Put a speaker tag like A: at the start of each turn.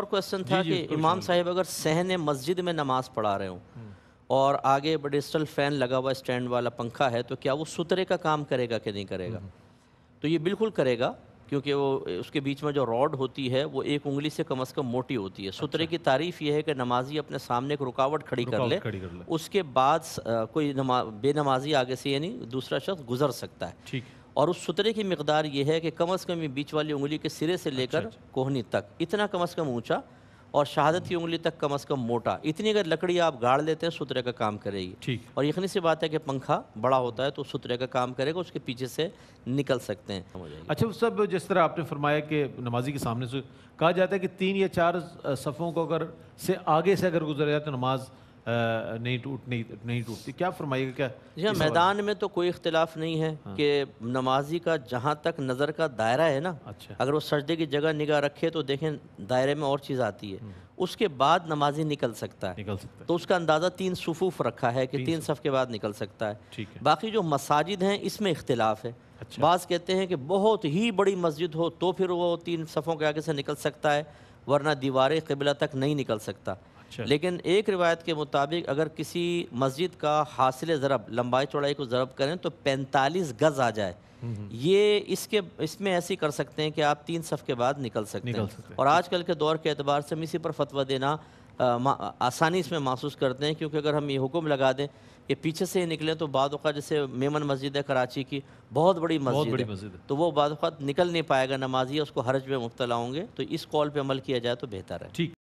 A: और क्वेश्चन था जी, कि इमाम साहब अगर सहन मस्जिद में नमाज पढ़ा रहे हूँ हम्म। और आगे बडिस्टल फैन लगा हुआ स्टैंड वाला पंखा है तो क्या वो सुतरे का काम करेगा कि नहीं करेगा हम्म। तो ये बिल्कुल करेगा क्योंकि वो उसके बीच में जो रॉड होती है वो एक उंगली से कम अज़ कम मोटी होती है सुतरे अच्छा। की तारीफ ये है कि नमाजी अपने सामने एक रुकावट खड़ी कर ले, उसके बाद कोई बेनमाजी आगे से यानी दूसरा शख्स गुजर सकता है ठीक और उस सुतरे की मकदार ये है कि कम अज़ कम ये बीच वाली उंगली के सिरे से लेकर अच्छा, अच्छा। कोहनी तक इतना कम अज़ कम ऊँचा और शहादत की उंगली तक कम अज़ कम मोटा इतनी अगर लकड़ी आप गाड़ लेते हैं सुतरे का काम करेगी ठीक और यखनी सी बात है कि पंखा बड़ा होता है तो सुतरे का काम करेगा उसके पीछे से निकल सकते हैं
B: अच्छा उस सब जिस तरह आपने फरमाया कि नमाजी के सामने से कहा जाता है कि तीन या चार सफ़ों को अगर से आगे से अगर गुजर जाए तो नमाज़ नहीं टूट नहीं नहीं टूटती क्या फरमाइएगा क्या जी मैदान में तो कोई इख्तलाफ नहीं है हाँ। कि नमाजी का
A: जहाँ तक नज़र का दायरा है ना अच्छा अगर वो सजदे की जगह निगाह रखे तो देखें दायरे में और चीज़ आती है हम्म। उसके बाद नमाजी निकल सकता है निकल सकता है तो उसका अंदाज़ा तीन सफूफ रखा है कि तीन सफ़ के बाद निकल सकता है ठीक है बाकी जो मसाजिद हैं इसमें इख्तलाफ है अच्छा। बाज़ कहते हैं कि बहुत ही बड़ी मस्जिद हो तो फिर वो तीन सफ़ों के आगे से निकल सकता है वरना दीवार कबिला तक नहीं निकल सकता अच्छा। लेकिन एक रिवायत के मुताबिक अगर किसी मस्जिद का हासिल ज़रब लंबाई चौड़ाई को ज़रब करें तो पैंतालीस गज़ आ जाए ये इसके इसमें ऐसी कर सकते हैं कि आप तीन सफ़ के बाद निकल सकते निकल सकते हैं और आजकल के दौर के अतबार से हम इसी पर फतवा देना आसानी इसमें महसूस करते हैं क्योंकि अगर हम ये हुक्म लगा दें कि पीछे से ही निकलें तो बाद जैसे मेमन मस्जिद है कराची की बहुत बड़ी मस्जिद मस्जिद। तो वो बाद निकल नहीं पाएगा नमाजी उसको हरज में मुबतला होंगे तो इस कॉल पर अमल किया जाए तो बेहतर है ठीक